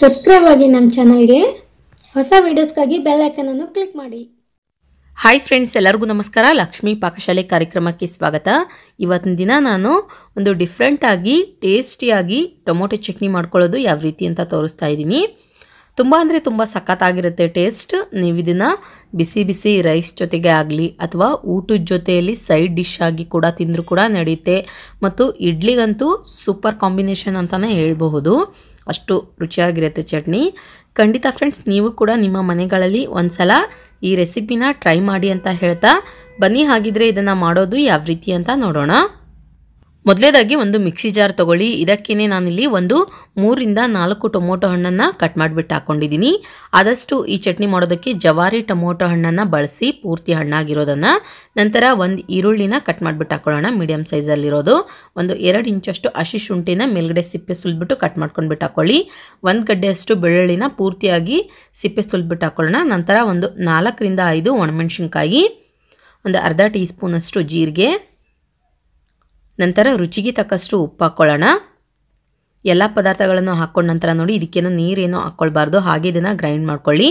subscribe ಆಗಿ ನಮ್ಮ ಚಾನಲ್ಗೆ ಹೊಸ ವೀಡಿಯೋಸ್ಗಾಗಿ ಬೆಲ್ ಐಕನನ್ನು ಕ್ಲಿಕ್ ಮಾಡಿ ಹಾಯ್ ಫ್ರೆಂಡ್ಸ್ ಎಲ್ಲರಿಗೂ ನಮಸ್ಕಾರ ಲಕ್ಷ್ಮೀ ಪಾಕಶಾಲೆ ಕಾರ್ಯಕ್ರಮಕ್ಕೆ ಸ್ವಾಗತ ಇವತ್ತಿನ ದಿನ ನಾನು ಒಂದು ಡಿಫ್ರೆಂಟಾಗಿ ಟೇಸ್ಟಿಯಾಗಿ ಟೊಮೊಟೊ ಚಟ್ನಿ ಮಾಡ್ಕೊಳ್ಳೋದು ಯಾವ ರೀತಿ ಅಂತ ತೋರಿಸ್ತಾ ಇದ್ದೀನಿ ತುಂಬ ಅಂದರೆ ತುಂಬ ಸಖತ್ತಾಗಿರುತ್ತೆ ಟೇಸ್ಟ್ ನೀವು ಇದನ್ನು ಬಿಸಿ ಬಿಸಿ ರೈಸ್ ಜೊತೆಗೆ ಆಗಲಿ ಅಥವಾ ಊಟದ ಜೊತೆಯಲ್ಲಿ ಸೈಡ್ ಡಿಶ್ ಆಗಿ ಕೂಡ ತಿಂದರೂ ಕೂಡ ನಡೆಯುತ್ತೆ ಮತ್ತು ಇಡ್ಲಿಗಂತೂ ಸೂಪರ್ ಕಾಂಬಿನೇಷನ್ ಅಂತಲೇ ಹೇಳ್ಬಹುದು ಅಷ್ಟು ರುಚಿಯಾಗಿರುತ್ತೆ ಚಟ್ನಿ ಖಂಡಿತ ಫ್ರೆಂಡ್ಸ್ ನೀವು ಕೂಡ ನಿಮ್ಮ ಮನೆಗಳಲ್ಲಿ ಒಂದು ಸಲ ಈ ರೆಸಿಪಿನ ಟ್ರೈ ಮಾಡಿ ಅಂತ ಹೇಳ್ತಾ ಬನ್ನಿ ಹಾಗಿದ್ರೆ ಇದನ್ನು ಮಾಡೋದು ಯಾವ ರೀತಿ ಅಂತ ನೋಡೋಣ ಮೊದಲೇದಾಗಿ ಒಂದು ಮಿಕ್ಸಿ ಜಾರ್ ತೊಗೊಳ್ಳಿ ಇದಕ್ಕೇನೆ ನಾನಿಲ್ಲಿ ಒಂದು ಮೂರಿಂದ ನಾಲ್ಕು ಟೊಮೊಟೊ ಹಣ್ಣನ್ನು ಕಟ್ ಮಾಡಿಬಿಟ್ಟು ಹಾಕ್ಕೊಂಡಿದ್ದೀನಿ ಆದಷ್ಟು ಈ ಚಟ್ನಿ ಮಾಡೋದಕ್ಕೆ ಜವಾರಿ ಟೊಮೊಟೊ ಹಣ್ಣನ್ನು ಬಳಸಿ ಪೂರ್ತಿ ಹಣ್ಣಾಗಿರೋದನ್ನು ನಂತರ ಒಂದು ಈರುಳ್ಳಿನ ಕಟ್ ಮಾಡಿಬಿಟ್ಟು ಹಾಕೊಳ್ಳೋಣ ಮೀಡಿಯಮ್ ಸೈಜಲ್ಲಿರೋದು ಒಂದು ಎರಡು ಇಂಚಷ್ಟು ಹಸಿ ಶುಂಠಿನ ಮೇಲ್ಗಡೆ ಸಿಪ್ಪೆ ಸುಲಿಬಿಟ್ಟು ಕಟ್ ಮಾಡ್ಕೊಂಡ್ಬಿಟ್ಟು ಹಾಕೊಳ್ಳಿ ಒಂದು ಗಡ್ಡೆಯಷ್ಟು ಬೆಳ್ಳುಳ್ಳಿನ ಪೂರ್ತಿಯಾಗಿ ಸಿಪ್ಪೆ ಸುಲಿಬಿಟ್ಟು ಹಾಕೊಳ್ಳೋಣ ನಂತರ ಒಂದು ನಾಲ್ಕರಿಂದ ಐದು ಒಣಮೆಣ್ಸಿನ್ಕಾಯಿ ಒಂದು ಅರ್ಧ ಟೀ ಸ್ಪೂನಷ್ಟು ಜೀರಿಗೆ ನಂತರ ರುಚಿಗೆ ತಕ್ಕಷ್ಟು ಉಪ್ಪು ಹಾಕ್ಕೊಳ್ಳೋಣ ಎಲ್ಲ ಪದಾರ್ಥಗಳನ್ನು ಹಾಕ್ಕೊಂಡ ನಂತರ ನೋಡಿ ಇದಕ್ಕೇನು ನೀರೇನೋ ಹಾಕ್ಕೊಳ್ಬಾರ್ದು ಹಾಗೆ ಇದನ್ನು ಗ್ರೈಂಡ್ ಮಾಡ್ಕೊಳ್ಳಿ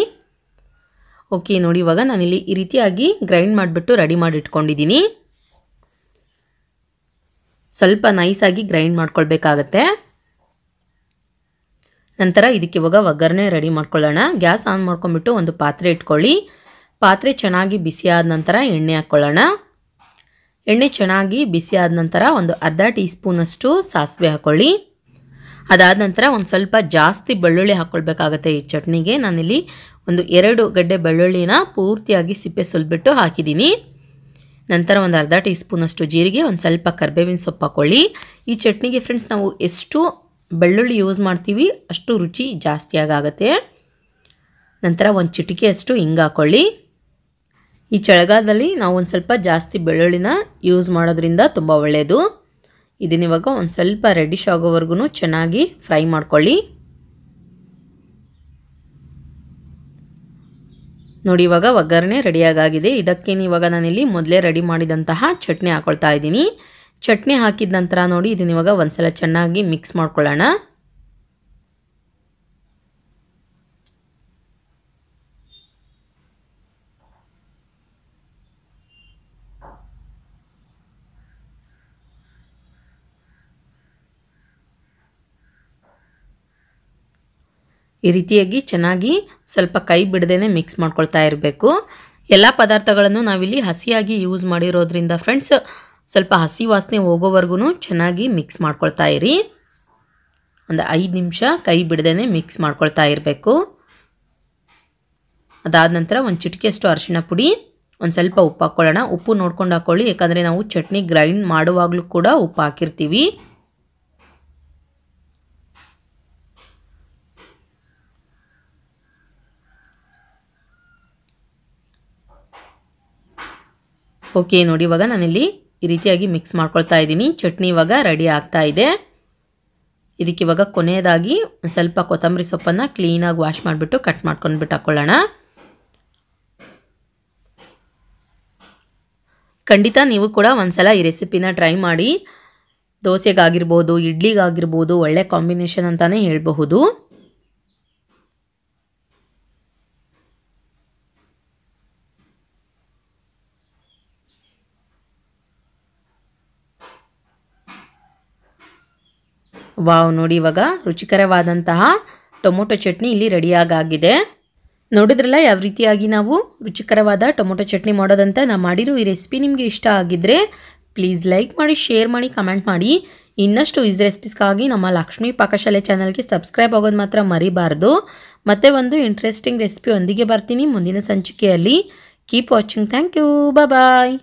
ಓಕೆ ನೋಡಿ ಇವಾಗ ನಾನಿಲ್ಲಿ ಈ ರೀತಿಯಾಗಿ ಗ್ರೈಂಡ್ ಮಾಡಿಬಿಟ್ಟು ರೆಡಿ ಮಾಡಿ ಇಟ್ಕೊಂಡಿದ್ದೀನಿ ಸ್ವಲ್ಪ ನೈಸಾಗಿ ಗ್ರೈಂಡ್ ಮಾಡ್ಕೊಳ್ಬೇಕಾಗತ್ತೆ ನಂತರ ಇದಕ್ಕೆ ಇವಾಗ ಒಗ್ಗರಣೆ ರೆಡಿ ಮಾಡ್ಕೊಳ್ಳೋಣ ಗ್ಯಾಸ್ ಆನ್ ಮಾಡ್ಕೊಂಬಿಟ್ಟು ಒಂದು ಪಾತ್ರೆ ಇಟ್ಕೊಳ್ಳಿ ಪಾತ್ರೆ ಚೆನ್ನಾಗಿ ಬಿಸಿಯಾದ ನಂತರ ಎಣ್ಣೆ ಹಾಕ್ಕೊಳ್ಳೋಣ ಎಣ್ಣೆ ಚೆನ್ನಾಗಿ ಬಿಸಿ ಆದ ನಂತರ ಒಂದು ಅರ್ಧ ಟೀ ಸ್ಪೂನಷ್ಟು ಸಾಸಿವೆ ಹಾಕ್ಕೊಳ್ಳಿ ಅದಾದ ನಂತರ ಒಂದು ಸ್ವಲ್ಪ ಜಾಸ್ತಿ ಬೆಳ್ಳುಳ್ಳಿ ಹಾಕ್ಕೊಳ್ಬೇಕಾಗತ್ತೆ ಈ ಚಟ್ನಿಗೆ ನಾನಿಲ್ಲಿ ಒಂದು ಎರಡು ಗಡ್ಡೆ ಬೆಳ್ಳುಳ್ಳಿನ ಪೂರ್ತಿಯಾಗಿ ಸಿಪ್ಪೆ ಸುಲ್ಬಿಟ್ಟು ಹಾಕಿದ್ದೀನಿ ನಂತರ ಒಂದು ಅರ್ಧ ಟೀ ಸ್ಪೂನಷ್ಟು ಜೀರಿಗೆ ಒಂದು ಸ್ವಲ್ಪ ಕರ್ಬೇವಿನ ಸೊಪ್ಪು ಹಾಕ್ಕೊಳ್ಳಿ ಈ ಚಟ್ನಿಗೆ ಫ್ರೆಂಡ್ಸ್ ನಾವು ಎಷ್ಟು ಬೆಳ್ಳುಳ್ಳಿ ಯೂಸ್ ಮಾಡ್ತೀವಿ ಅಷ್ಟು ರುಚಿ ಆಗುತ್ತೆ ನಂತರ ಒಂದು ಚಿಟಿಕೆಯಷ್ಟು ಹಿಂಗೆ ಹಾಕ್ಕೊಳ್ಳಿ ಈ ಚಳಿಗಾಲದಲ್ಲಿ ನಾವು ಒಂದು ಸ್ವಲ್ಪ ಜಾಸ್ತಿ ಬೆಳ್ಳುಳ್ಳಿನ ಯೂಸ್ ಮಾಡೋದ್ರಿಂದ ತುಂಬ ಒಳ್ಳೆಯದು ಇದನ್ನಿವಾಗ ಒಂದು ಸ್ವಲ್ಪ ರೆಡಿಶ್ ಆಗೋವರೆಗೂ ಚೆನ್ನಾಗಿ ಫ್ರೈ ಮಾಡ್ಕೊಳ್ಳಿ ನೋಡಿ ಇವಾಗ ಒಗ್ಗರಣೆ ರೆಡಿಯಾಗಿದೆ ಇದಕ್ಕೇನು ಇವಾಗ ನಾನಿಲ್ಲಿ ಮೊದಲೇ ರೆಡಿ ಮಾಡಿದಂತಹ ಚಟ್ನಿ ಹಾಕೊಳ್ತಾ ಇದ್ದೀನಿ ಚಟ್ನಿ ಹಾಕಿದ ನಂತರ ನೋಡಿ ಇದನ್ನಿವಾಗ ಒಂದು ಸಲ ಚೆನ್ನಾಗಿ ಮಿಕ್ಸ್ ಮಾಡ್ಕೊಳ್ಳೋಣ ಈ ರೀತಿಯಾಗಿ ಚೆನ್ನಾಗಿ ಸ್ವಲ್ಪ ಕೈ ಬಿಡದೇ ಮಿಕ್ಸ್ ಮಾಡ್ಕೊಳ್ತಾ ಇರಬೇಕು ಎಲ್ಲ ಪದಾರ್ಥಗಳನ್ನು ನಾವಿಲ್ಲಿ ಹಸಿಯಾಗಿ ಯೂಸ್ ಮಾಡಿರೋದ್ರಿಂದ ಫ್ರೆಂಡ್ಸ್ ಸ್ವಲ್ಪ ಹಸಿ ವಾಸನೆ ಹೋಗೋವರೆಗೂ ಚೆನ್ನಾಗಿ ಮಿಕ್ಸ್ ಮಾಡ್ಕೊಳ್ತಾ ಇರಿ ಒಂದು ಐದು ನಿಮಿಷ ಕೈ ಬಿಡದೇ ಮಿಕ್ಸ್ ಮಾಡ್ಕೊಳ್ತಾ ಇರಬೇಕು ಅದಾದ ನಂತರ ಒಂದು ಚಿಟಿಕೆಯಷ್ಟು ಅರಿಶಿನ ಪುಡಿ ಒಂದು ಸ್ವಲ್ಪ ಉಪ್ಪು ಹಾಕ್ಕೊಳ್ಳೋಣ ಉಪ್ಪು ನೋಡ್ಕೊಂಡು ಹಾಕ್ಕೊಳ್ಳಿ ಯಾಕಂದರೆ ನಾವು ಚಟ್ನಿ ಗ್ರೈಂಡ್ ಮಾಡುವಾಗಲೂ ಕೂಡ ಉಪ್ಪು ಹಾಕಿರ್ತೀವಿ ಓಕೆ ನೋಡಿ ಇವಾಗ ನಾನಿಲ್ಲಿ ಈ ರೀತಿಯಾಗಿ ಮಿಕ್ಸ್ ಮಾಡ್ಕೊಳ್ತಾ ಇದ್ದೀನಿ ಚಟ್ನಿ ಇವಾಗ ರೆಡಿ ಆಗ್ತಾ ಇದೆ ಇದಕ್ಕೆ ಇವಾಗ ಕೊನೆಯದಾಗಿ ಒಂದು ಸ್ವಲ್ಪ ಕೊತ್ತಂಬರಿ ಸೊಪ್ಪನ್ನು ಕ್ಲೀನಾಗಿ ವಾಶ್ ಮಾಡಿಬಿಟ್ಟು ಕಟ್ ಮಾಡ್ಕೊಂಡ್ಬಿಟ್ಟು ಹಾಕ್ಕೊಳ್ಳೋಣ ಖಂಡಿತ ನೀವು ಕೂಡ ಒಂದ್ಸಲ ಈ ರೆಸಿಪಿನ ಟ್ರೈ ಮಾಡಿ ದೋಸೆಗಾಗಿರ್ಬೋದು ಇಡ್ಲಿಗಾಗಿರ್ಬೋದು ಒಳ್ಳೆ ಕಾಂಬಿನೇಷನ್ ಅಂತಲೇ ಹೇಳಬಹುದು ವಾವ್ ನೋಡಿ ಇವಾಗ ರುಚಿಕರವಾದಂತಹ ಟೊಮೊಟೊ ಚಟ್ನಿ ಇಲ್ಲಿ ರೆಡಿಯಾಗಾಗಿದೆ ನೋಡಿದ್ರಲ್ಲ ಯಾವ ರೀತಿಯಾಗಿ ನಾವು ರುಚಿಕರವಾದ ಟೊಮೊಟೊ ಚಟ್ನಿ ಮಾಡೋದಂತ ನಾನು ಮಾಡಿರೋ ಈ ರೆಸಿಪಿ ನಿಮಗೆ ಇಷ್ಟ ಆಗಿದ್ದರೆ ಪ್ಲೀಸ್ ಲೈಕ್ ಮಾಡಿ ಶೇರ್ ಮಾಡಿ ಕಮೆಂಟ್ ಮಾಡಿ ಇನ್ನಷ್ಟು ಈಸ್ ರೆಸಿಪೀಸ್ಗಾಗಿ ನಮ್ಮ ಲಕ್ಷ್ಮೀ ಪಾಕಶಾಲೆ ಚಾನಲ್ಗೆ ಸಬ್ಸ್ಕ್ರೈಬ್ ಆಗೋದು ಮಾತ್ರ ಮರಿಬಾರ್ದು ಮತ್ತೆ ಒಂದು ಇಂಟ್ರೆಸ್ಟಿಂಗ್ ರೆಸಿಪಿ ಒಂದಿಗೆ ಬರ್ತೀನಿ ಮುಂದಿನ ಸಂಚಿಕೆಯಲ್ಲಿ keep watching thank you bye